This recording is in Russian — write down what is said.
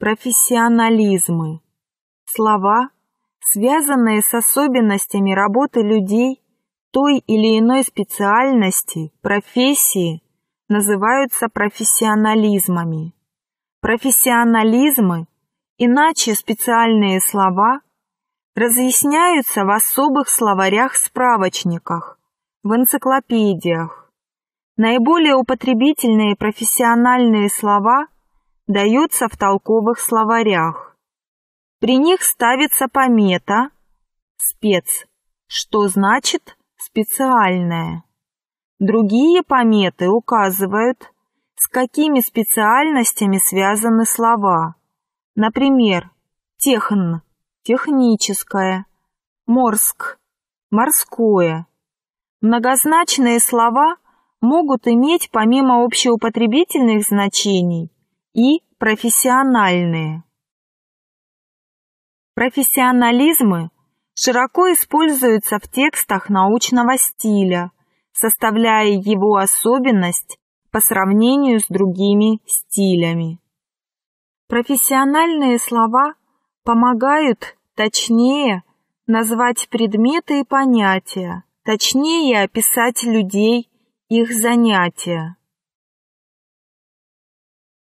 профессионализмы. Слова, связанные с особенностями работы людей той или иной специальности, профессии, называются профессионализмами. Профессионализмы, иначе специальные слова, разъясняются в особых словарях-справочниках, в энциклопедиях. Наиболее употребительные профессиональные слова – даются в толковых словарях. При них ставится помета «спец», что значит «специальное». Другие пометы указывают, с какими специальностями связаны слова. Например, техн – техническое, морск – морское. Многозначные слова могут иметь помимо общеупотребительных значений и профессиональные. Профессионализмы широко используются в текстах научного стиля, составляя его особенность по сравнению с другими стилями. Профессиональные слова помогают точнее назвать предметы и понятия, точнее описать людей, их занятия.